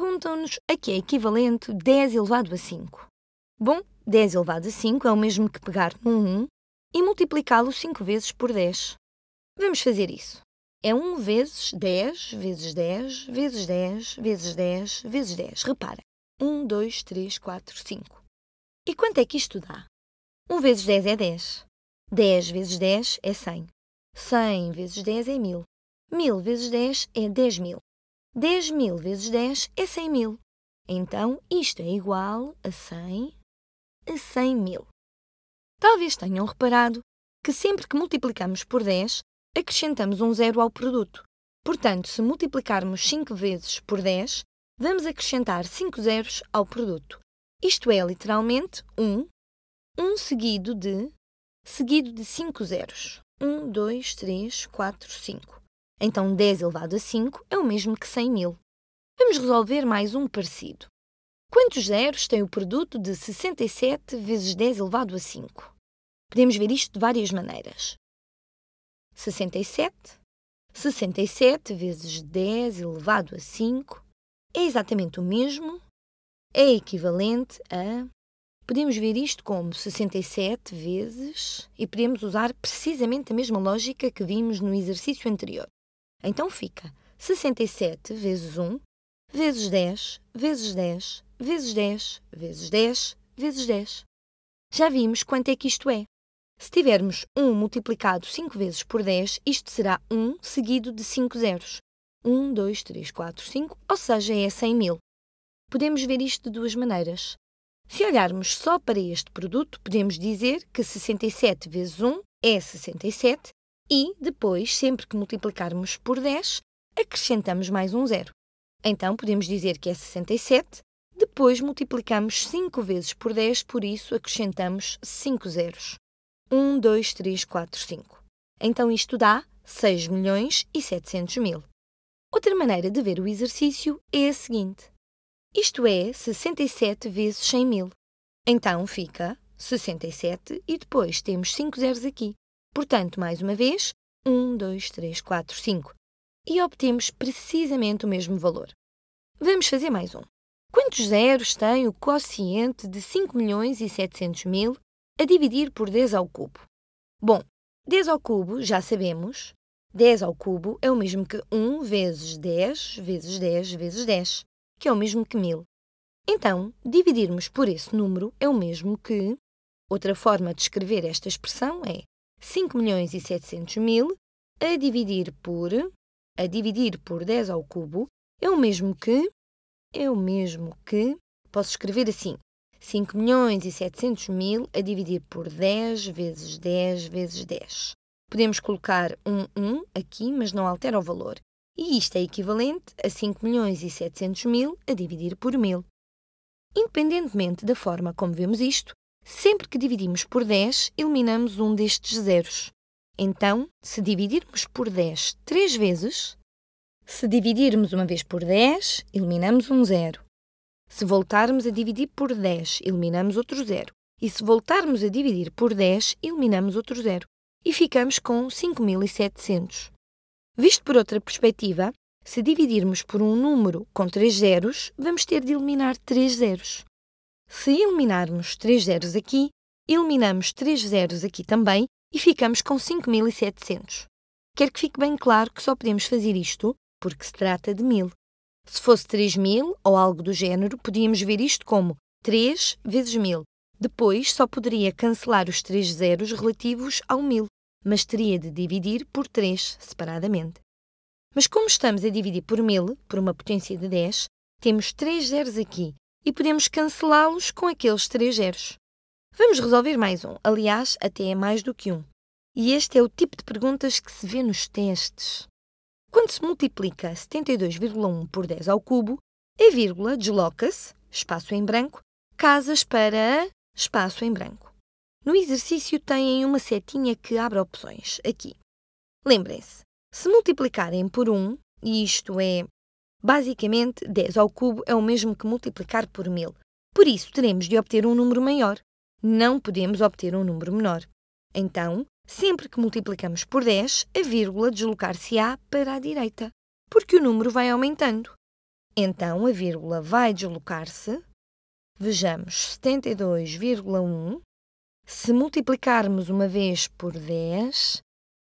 perguntam-nos a que é equivalente 10 elevado a 5. Bom, 10 elevado a 5 é o mesmo que pegar num 1 e multiplicá-lo 5 vezes por 10. Vamos fazer isso. É 1 vezes 10, vezes 10, vezes 10, vezes 10, vezes 10. Repara. 1, 2, 3, 4, 5. E quanto é que isto dá? 1 vezes 10 é 10. 10 vezes 10 é 100. 100 vezes 10 é 1000. 1000 vezes 10 é 10 mil. 10.000 vezes 10 é 100.000. Então, isto é igual a 100 a 100.000. Talvez tenham reparado que sempre que multiplicamos por 10, acrescentamos um zero ao produto. Portanto, se multiplicarmos 5 vezes por 10, vamos acrescentar 5 zeros ao produto. Isto é literalmente 1, 1 seguido de, seguido de 5 zeros. 1, 2, 3, 4, 5. Então 10 elevado a 5 é o mesmo que 100 mil. Vamos resolver mais um parecido. Quantos zeros tem o produto de 67 vezes 10 elevado a 5? Podemos ver isto de várias maneiras. 67. 67 vezes 10 elevado a 5 é exatamente o mesmo, é equivalente a. Podemos ver isto como 67 vezes e podemos usar precisamente a mesma lógica que vimos no exercício anterior. Então fica 67 vezes 1, vezes 10, vezes 10, vezes 10, vezes 10, vezes 10. Já vimos quanto é que isto é. Se tivermos 1 multiplicado 5 vezes por 10, isto será 1 seguido de 5 zeros. 1, 2, 3, 4, 5, ou seja, é 100 mil. Podemos ver isto de duas maneiras. Se olharmos só para este produto, podemos dizer que 67 vezes 1 é 67 e depois, sempre que multiplicarmos por 10, acrescentamos mais um zero. Então podemos dizer que é 67, depois multiplicamos 5 vezes por 10, por isso acrescentamos 5 zeros. 1, 2, 3, 4, 5. Então isto dá 6 milhões e 700 mil. Outra maneira de ver o exercício é a seguinte. Isto é 67 vezes 100 mil. Então fica 67 e depois temos 5 zeros aqui. Portanto, mais uma vez, 1, 2, 3, 4, 5. E obtemos precisamente o mesmo valor. Vamos fazer mais um. Quantos zeros tem o quociente de 5 milhões e 700 mil a dividir por 10 ao cubo? Bom, 10 ao cubo, já sabemos, 10 ao cubo é o mesmo que 1 vezes 10 vezes 10 vezes 10, que é o mesmo que 1000. Então, dividirmos por esse número é o mesmo que. Outra forma de escrever esta expressão é 5 milhões e 700 mil a dividir por a dividir por 10 ao cubo é o mesmo que é o mesmo que posso escrever assim 5 milhões e 700 mil a dividir por 10 vezes 10 vezes 10. Podemos colocar um 1 aqui, mas não altera o valor. E isto é equivalente a 5 milhões e 700 mil a dividir por 1000. Independentemente da forma como vemos isto, Sempre que dividimos por 10, eliminamos um destes zeros. Então, se dividirmos por 10 três vezes, se dividirmos uma vez por 10, eliminamos um zero. Se voltarmos a dividir por 10, eliminamos outro zero. E se voltarmos a dividir por 10, eliminamos outro zero. E ficamos com 5.700. Visto por outra perspectiva, se dividirmos por um número com três zeros, vamos ter de eliminar três zeros. Se eliminarmos 3 zeros aqui, eliminamos 3 zeros aqui também e ficamos com 5.700. Quero que fique bem claro que só podemos fazer isto porque se trata de 1.000. Se fosse 3.000 ou algo do género, podíamos ver isto como 3 vezes 1.000. Depois só poderia cancelar os 3 zeros relativos ao 1.000, mas teria de dividir por 3 separadamente. Mas como estamos a dividir por 1.000, por uma potência de 10, temos 3 zeros aqui e podemos cancelá-los com aqueles três zeros. Vamos resolver mais um, aliás, até é mais do que um. E este é o tipo de perguntas que se vê nos testes. Quando se multiplica 72,1 por 10 ao cubo, a vírgula desloca-se, espaço em branco, casas para espaço em branco. No exercício têm uma setinha que abre opções, aqui. Lembrem-se, se multiplicarem por 1, e isto é Basicamente, 10 ao cubo é o mesmo que multiplicar por 1000. Por isso, teremos de obter um número maior. Não podemos obter um número menor. Então, sempre que multiplicamos por 10, a vírgula deslocar-se-á para a direita, porque o número vai aumentando. Então, a vírgula vai deslocar-se. Vejamos, 72,1. Se multiplicarmos uma vez por 10,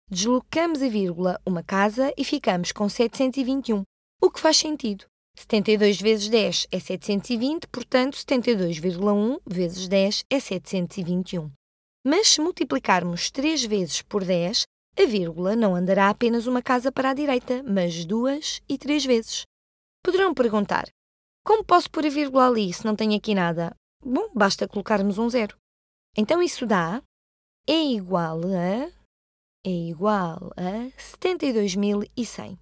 deslocamos a vírgula uma casa e ficamos com 721 o que faz sentido. 72 vezes 10 é 720, portanto 72,1 vezes 10 é 721. Mas se multiplicarmos 3 vezes por 10, a vírgula não andará apenas uma casa para a direita, mas duas e três vezes. Poderão perguntar: como posso pôr a vírgula ali se não tenho aqui nada? Bom, basta colocarmos um zero. Então isso dá é igual a é igual a 72.100.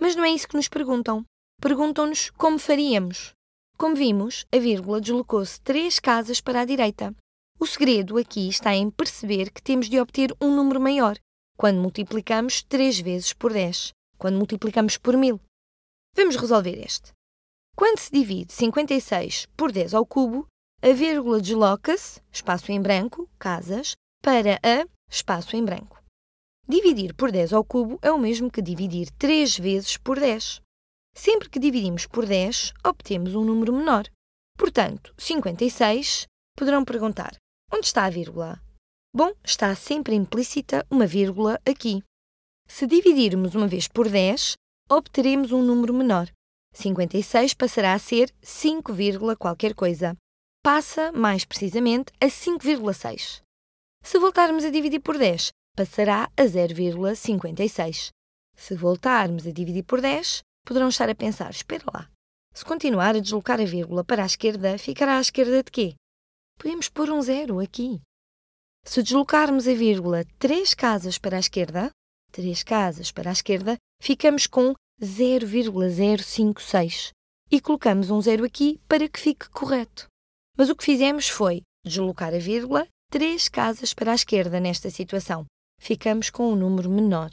Mas não é isso que nos perguntam. Perguntam-nos como faríamos. Como vimos, a vírgula deslocou-se três casas para a direita. O segredo aqui está em perceber que temos de obter um número maior quando multiplicamos 3 vezes por 10, quando multiplicamos por 1000. Vamos resolver este. Quando se divide 56 por 10 ao cubo, a vírgula desloca-se, espaço em branco, casas, para a, espaço em branco. Dividir por 10 ao cubo é o mesmo que dividir 3 vezes por 10. Sempre que dividimos por 10, obtemos um número menor. Portanto, 56, poderão perguntar: onde está a vírgula? Bom, está sempre implícita uma vírgula aqui. Se dividirmos uma vez por 10, obteremos um número menor. 56 passará a ser 5, qualquer coisa. Passa, mais precisamente, a 5,6. Se voltarmos a dividir por 10, passará a 0,56. Se voltarmos a dividir por 10, poderão estar a pensar: espera lá. Se continuar a deslocar a vírgula para a esquerda, ficará à esquerda de quê? Podemos pôr um zero aqui. Se deslocarmos a vírgula 3 casas para a esquerda, 3 casas para a esquerda, ficamos com 0,056 e colocamos um zero aqui para que fique correto. Mas o que fizemos foi deslocar a vírgula 3 casas para a esquerda nesta situação ficamos com um número menor.